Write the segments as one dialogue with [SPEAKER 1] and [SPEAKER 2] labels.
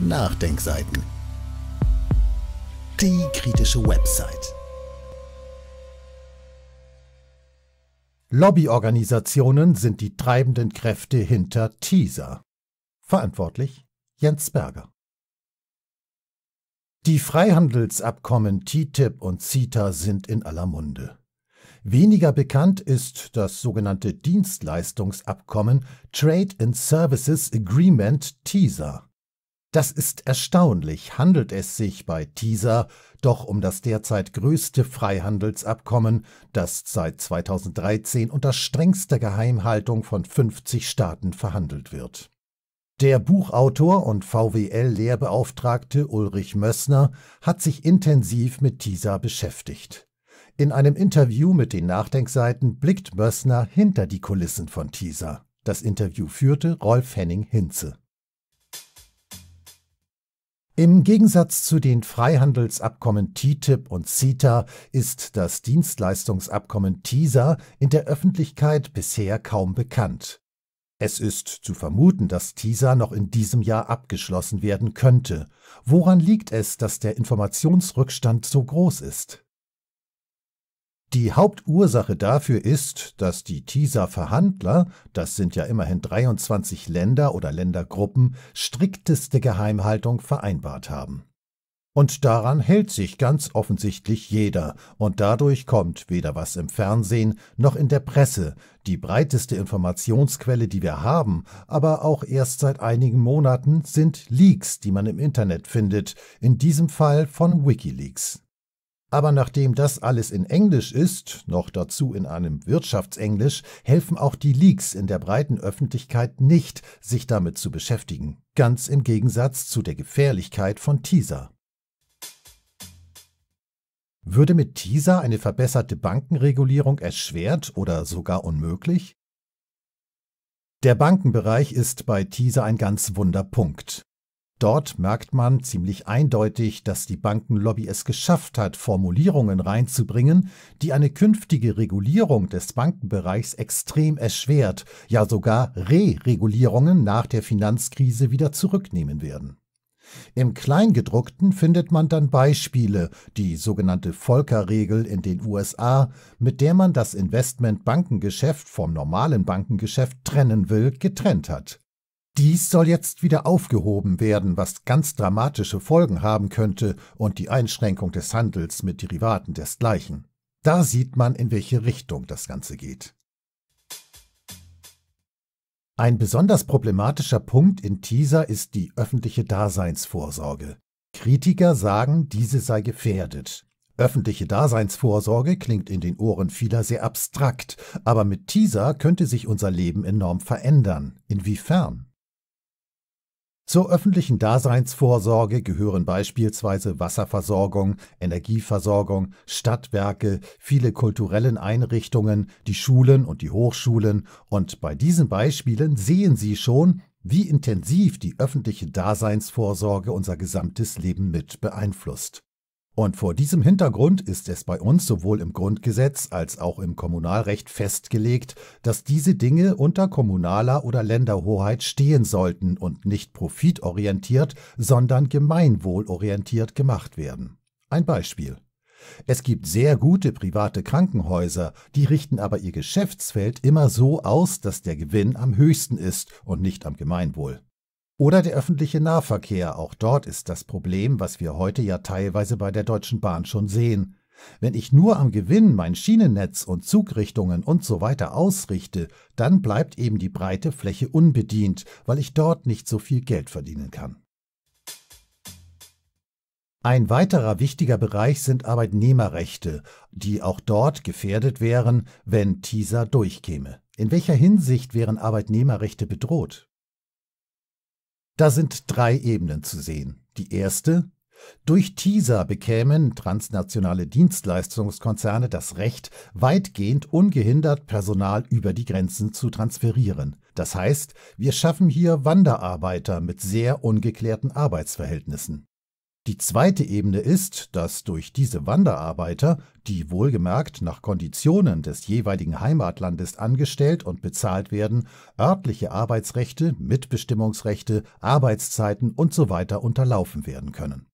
[SPEAKER 1] Nachdenkseiten. Die kritische Website. Lobbyorganisationen sind die treibenden Kräfte hinter Teaser. Verantwortlich Jens Berger. Die Freihandelsabkommen TTIP und CETA sind in aller Munde. Weniger bekannt ist das sogenannte Dienstleistungsabkommen Trade and Services Agreement TISA. Das ist erstaunlich, handelt es sich bei TISA doch um das derzeit größte Freihandelsabkommen, das seit 2013 unter strengster Geheimhaltung von 50 Staaten verhandelt wird. Der Buchautor und VWL-Lehrbeauftragte Ulrich Mössner hat sich intensiv mit TISA beschäftigt. In einem Interview mit den Nachdenkseiten blickt Mössner hinter die Kulissen von TISA. Das Interview führte Rolf Henning Hinze. Im Gegensatz zu den Freihandelsabkommen TTIP und CETA ist das Dienstleistungsabkommen TISA in der Öffentlichkeit bisher kaum bekannt. Es ist zu vermuten, dass TISA noch in diesem Jahr abgeschlossen werden könnte. Woran liegt es, dass der Informationsrückstand so groß ist? Die Hauptursache dafür ist, dass die TISA-Verhandler, das sind ja immerhin 23 Länder oder Ländergruppen, strikteste Geheimhaltung vereinbart haben. Und daran hält sich ganz offensichtlich jeder, und dadurch kommt weder was im Fernsehen noch in der Presse, die breiteste Informationsquelle, die wir haben, aber auch erst seit einigen Monaten, sind Leaks, die man im Internet findet, in diesem Fall von Wikileaks. Aber nachdem das alles in Englisch ist, noch dazu in einem Wirtschaftsenglisch, helfen auch die Leaks in der breiten Öffentlichkeit nicht, sich damit zu beschäftigen. Ganz im Gegensatz zu der Gefährlichkeit von Teaser. Würde mit Teaser eine verbesserte Bankenregulierung erschwert oder sogar unmöglich? Der Bankenbereich ist bei Teaser ein ganz wunder Punkt. Dort merkt man ziemlich eindeutig, dass die Bankenlobby es geschafft hat, Formulierungen reinzubringen, die eine künftige Regulierung des Bankenbereichs extrem erschwert, ja sogar Re-Regulierungen nach der Finanzkrise wieder zurücknehmen werden. Im Kleingedruckten findet man dann Beispiele, die sogenannte Volcker-Regel in den USA, mit der man das Investmentbankengeschäft vom normalen Bankengeschäft trennen will, getrennt hat. Dies soll jetzt wieder aufgehoben werden, was ganz dramatische Folgen haben könnte und die Einschränkung des Handels mit Derivaten desgleichen. Da sieht man, in welche Richtung das Ganze geht. Ein besonders problematischer Punkt in TISA ist die öffentliche Daseinsvorsorge. Kritiker sagen, diese sei gefährdet. Öffentliche Daseinsvorsorge klingt in den Ohren vieler sehr abstrakt, aber mit TISA könnte sich unser Leben enorm verändern. Inwiefern? Zur öffentlichen Daseinsvorsorge gehören beispielsweise Wasserversorgung, Energieversorgung, Stadtwerke, viele kulturellen Einrichtungen, die Schulen und die Hochschulen, und bei diesen Beispielen sehen Sie schon, wie intensiv die öffentliche Daseinsvorsorge unser gesamtes Leben mit beeinflusst. Und vor diesem Hintergrund ist es bei uns sowohl im Grundgesetz als auch im Kommunalrecht festgelegt, dass diese Dinge unter kommunaler oder Länderhoheit stehen sollten und nicht profitorientiert, sondern gemeinwohlorientiert gemacht werden. Ein Beispiel. Es gibt sehr gute private Krankenhäuser, die richten aber ihr Geschäftsfeld immer so aus, dass der Gewinn am höchsten ist und nicht am Gemeinwohl. Oder der öffentliche Nahverkehr, auch dort ist das Problem, was wir heute ja teilweise bei der Deutschen Bahn schon sehen. Wenn ich nur am Gewinn mein Schienennetz und Zugrichtungen und so weiter ausrichte, dann bleibt eben die breite Fläche unbedient, weil ich dort nicht so viel Geld verdienen kann. Ein weiterer wichtiger Bereich sind Arbeitnehmerrechte, die auch dort gefährdet wären, wenn TISA durchkäme. In welcher Hinsicht wären Arbeitnehmerrechte bedroht? Da sind drei Ebenen zu sehen. Die erste, durch TISA bekämen transnationale Dienstleistungskonzerne das Recht, weitgehend ungehindert Personal über die Grenzen zu transferieren. Das heißt, wir schaffen hier Wanderarbeiter mit sehr ungeklärten Arbeitsverhältnissen. Die zweite Ebene ist, dass durch diese Wanderarbeiter, die wohlgemerkt nach Konditionen des jeweiligen Heimatlandes angestellt und bezahlt werden, örtliche Arbeitsrechte, Mitbestimmungsrechte, Arbeitszeiten usw. unterlaufen werden können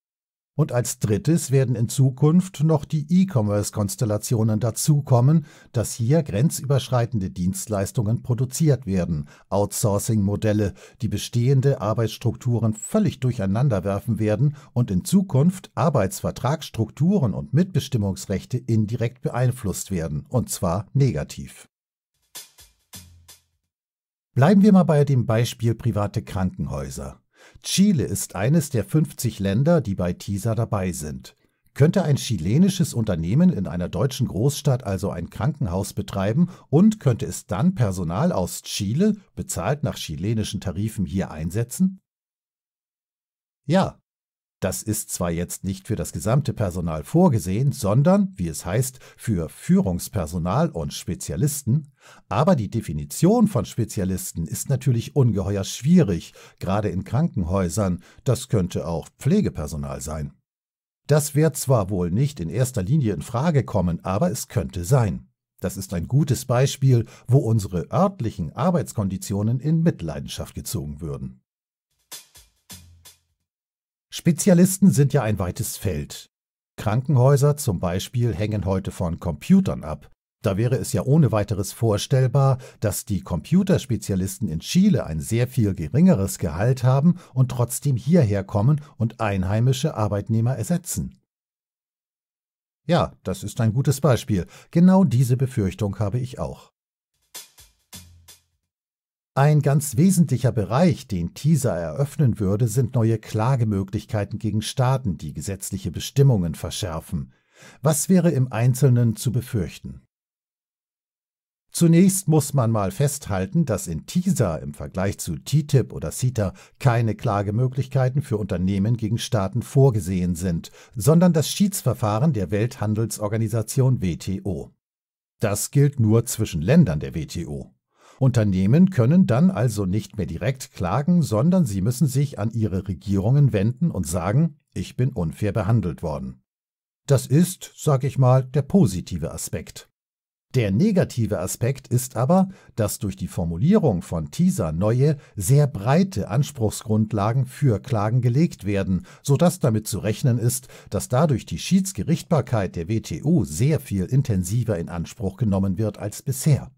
[SPEAKER 1] und als drittes werden in Zukunft noch die E-Commerce-Konstellationen dazukommen, dass hier grenzüberschreitende Dienstleistungen produziert werden, Outsourcing-Modelle, die bestehende Arbeitsstrukturen völlig durcheinanderwerfen werden und in Zukunft Arbeitsvertragsstrukturen und Mitbestimmungsrechte indirekt beeinflusst werden, und zwar negativ. Bleiben wir mal bei dem Beispiel private Krankenhäuser. Chile ist eines der 50 Länder, die bei TISA dabei sind. Könnte ein chilenisches Unternehmen in einer deutschen Großstadt also ein Krankenhaus betreiben und könnte es dann Personal aus Chile, bezahlt nach chilenischen Tarifen, hier einsetzen? Ja, das ist zwar jetzt nicht für das gesamte Personal vorgesehen, sondern, wie es heißt, für Führungspersonal und Spezialisten, aber die Definition von Spezialisten ist natürlich ungeheuer schwierig, gerade in Krankenhäusern, das könnte auch Pflegepersonal sein. Das wird zwar wohl nicht in erster Linie in Frage kommen, aber es könnte sein. Das ist ein gutes Beispiel, wo unsere örtlichen Arbeitskonditionen in Mitleidenschaft gezogen würden. Spezialisten sind ja ein weites Feld. Krankenhäuser zum Beispiel hängen heute von Computern ab. Da wäre es ja ohne weiteres vorstellbar, dass die Computerspezialisten in Chile ein sehr viel geringeres Gehalt haben und trotzdem hierher kommen und einheimische Arbeitnehmer ersetzen. Ja, das ist ein gutes Beispiel. Genau diese Befürchtung habe ich auch. Ein ganz wesentlicher Bereich, den TISA eröffnen würde, sind neue Klagemöglichkeiten gegen Staaten, die gesetzliche Bestimmungen verschärfen. Was wäre im Einzelnen zu befürchten? Zunächst muss man mal festhalten, dass in TISA im Vergleich zu TTIP oder CETA keine Klagemöglichkeiten für Unternehmen gegen Staaten vorgesehen sind, sondern das Schiedsverfahren der Welthandelsorganisation WTO. Das gilt nur zwischen Ländern der WTO. Unternehmen können dann also nicht mehr direkt klagen, sondern sie müssen sich an ihre Regierungen wenden und sagen, ich bin unfair behandelt worden. Das ist, sag ich mal, der positive Aspekt. Der negative Aspekt ist aber, dass durch die Formulierung von TISA neue, sehr breite Anspruchsgrundlagen für Klagen gelegt werden, sodass damit zu rechnen ist, dass dadurch die Schiedsgerichtbarkeit der WTO sehr viel intensiver in Anspruch genommen wird als bisher.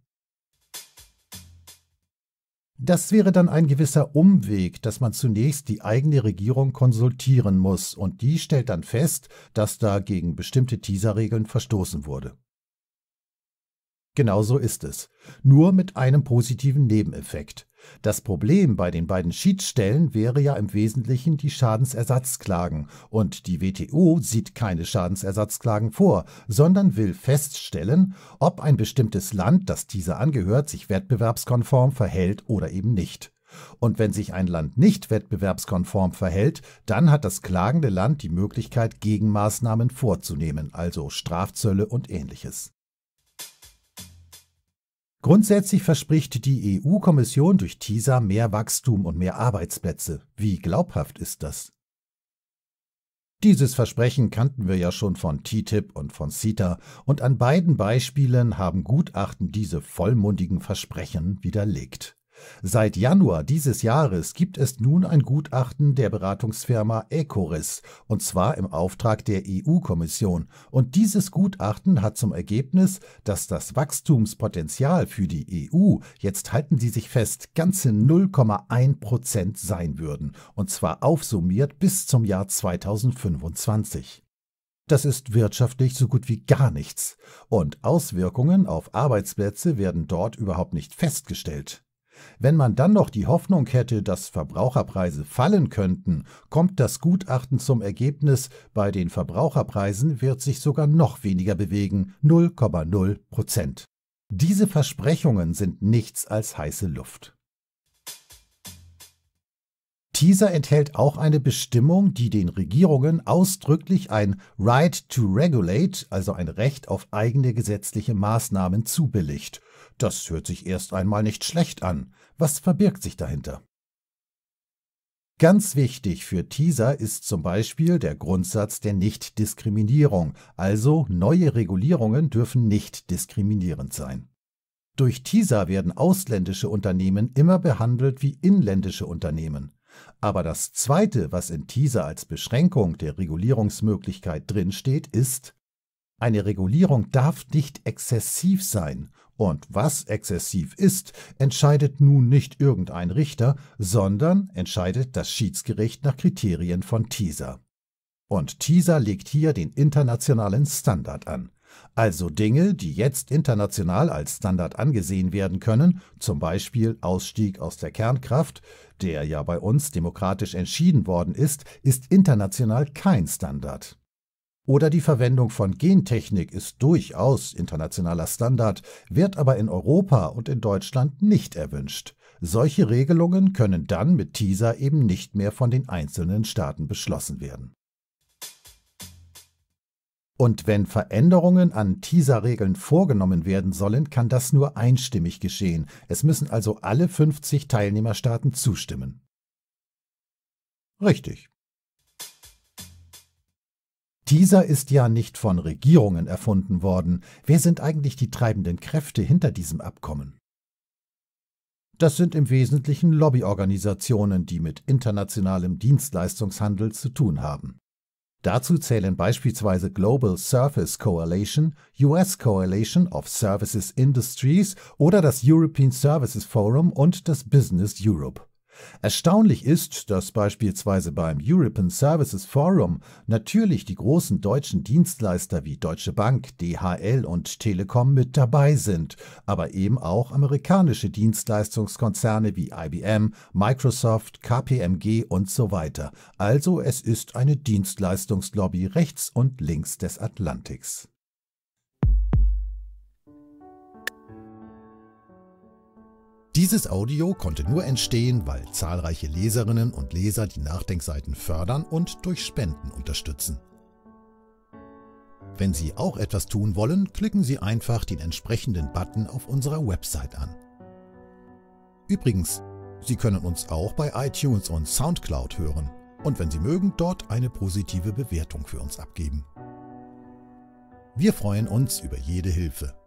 [SPEAKER 1] Das wäre dann ein gewisser Umweg, dass man zunächst die eigene Regierung konsultieren muss und die stellt dann fest, dass da gegen bestimmte TISA-Regeln verstoßen wurde. Genau so ist es. Nur mit einem positiven Nebeneffekt. Das Problem bei den beiden Schiedsstellen wäre ja im Wesentlichen die Schadensersatzklagen, und die WTO sieht keine Schadensersatzklagen vor, sondern will feststellen, ob ein bestimmtes Land, das dieser angehört, sich wettbewerbskonform verhält oder eben nicht. Und wenn sich ein Land nicht wettbewerbskonform verhält, dann hat das klagende Land die Möglichkeit, Gegenmaßnahmen vorzunehmen, also Strafzölle und ähnliches. Grundsätzlich verspricht die EU-Kommission durch TISA mehr Wachstum und mehr Arbeitsplätze. Wie glaubhaft ist das? Dieses Versprechen kannten wir ja schon von TTIP und von CETA, und an beiden Beispielen haben Gutachten diese vollmundigen Versprechen widerlegt. Seit Januar dieses Jahres gibt es nun ein Gutachten der Beratungsfirma Ecoris, und zwar im Auftrag der EU-Kommission. Und dieses Gutachten hat zum Ergebnis, dass das Wachstumspotenzial für die EU, jetzt halten Sie sich fest, ganze 0,1 Prozent sein würden, und zwar aufsummiert bis zum Jahr 2025. Das ist wirtschaftlich so gut wie gar nichts, und Auswirkungen auf Arbeitsplätze werden dort überhaupt nicht festgestellt. Wenn man dann noch die Hoffnung hätte, dass Verbraucherpreise fallen könnten, kommt das Gutachten zum Ergebnis, bei den Verbraucherpreisen wird sich sogar noch weniger bewegen, 0,0 Prozent. Diese Versprechungen sind nichts als heiße Luft. Teaser enthält auch eine Bestimmung, die den Regierungen ausdrücklich ein Right to Regulate, also ein Recht auf eigene gesetzliche Maßnahmen, zubilligt. Das hört sich erst einmal nicht schlecht an. Was verbirgt sich dahinter? Ganz wichtig für Teaser ist zum Beispiel der Grundsatz der Nichtdiskriminierung, also neue Regulierungen dürfen nicht diskriminierend sein. Durch TISA werden ausländische Unternehmen immer behandelt wie inländische Unternehmen. Aber das Zweite, was in TISA als Beschränkung der Regulierungsmöglichkeit drinsteht, ist eine Regulierung darf nicht exzessiv sein, und was exzessiv ist, entscheidet nun nicht irgendein Richter, sondern entscheidet das Schiedsgericht nach Kriterien von TISA. Und TISA legt hier den internationalen Standard an. Also Dinge, die jetzt international als Standard angesehen werden können, zum Beispiel Ausstieg aus der Kernkraft, der ja bei uns demokratisch entschieden worden ist, ist international kein Standard oder die Verwendung von Gentechnik ist durchaus internationaler Standard, wird aber in Europa und in Deutschland nicht erwünscht. Solche Regelungen können dann mit TISA eben nicht mehr von den einzelnen Staaten beschlossen werden. Und wenn Veränderungen an TISA-Regeln vorgenommen werden sollen, kann das nur einstimmig geschehen. Es müssen also alle 50 Teilnehmerstaaten zustimmen. Richtig. Dieser ist ja nicht von Regierungen erfunden worden. Wer sind eigentlich die treibenden Kräfte hinter diesem Abkommen? Das sind im Wesentlichen Lobbyorganisationen, die mit internationalem Dienstleistungshandel zu tun haben. Dazu zählen beispielsweise Global Surface Coalition, US Coalition of Services Industries oder das European Services Forum und das Business Europe. Erstaunlich ist, dass beispielsweise beim European Services Forum natürlich die großen deutschen Dienstleister wie Deutsche Bank, DHL und Telekom mit dabei sind, aber eben auch amerikanische Dienstleistungskonzerne wie IBM, Microsoft, KPMG und so weiter. Also es ist eine Dienstleistungslobby rechts und links des Atlantiks. Dieses Audio konnte nur entstehen, weil zahlreiche Leserinnen und Leser die Nachdenkseiten fördern und durch Spenden unterstützen. Wenn Sie auch etwas tun wollen, klicken Sie einfach den entsprechenden Button auf unserer Website an. Übrigens, Sie können uns auch bei iTunes und SoundCloud hören und wenn Sie mögen, dort eine positive Bewertung für uns abgeben. Wir freuen uns über jede Hilfe.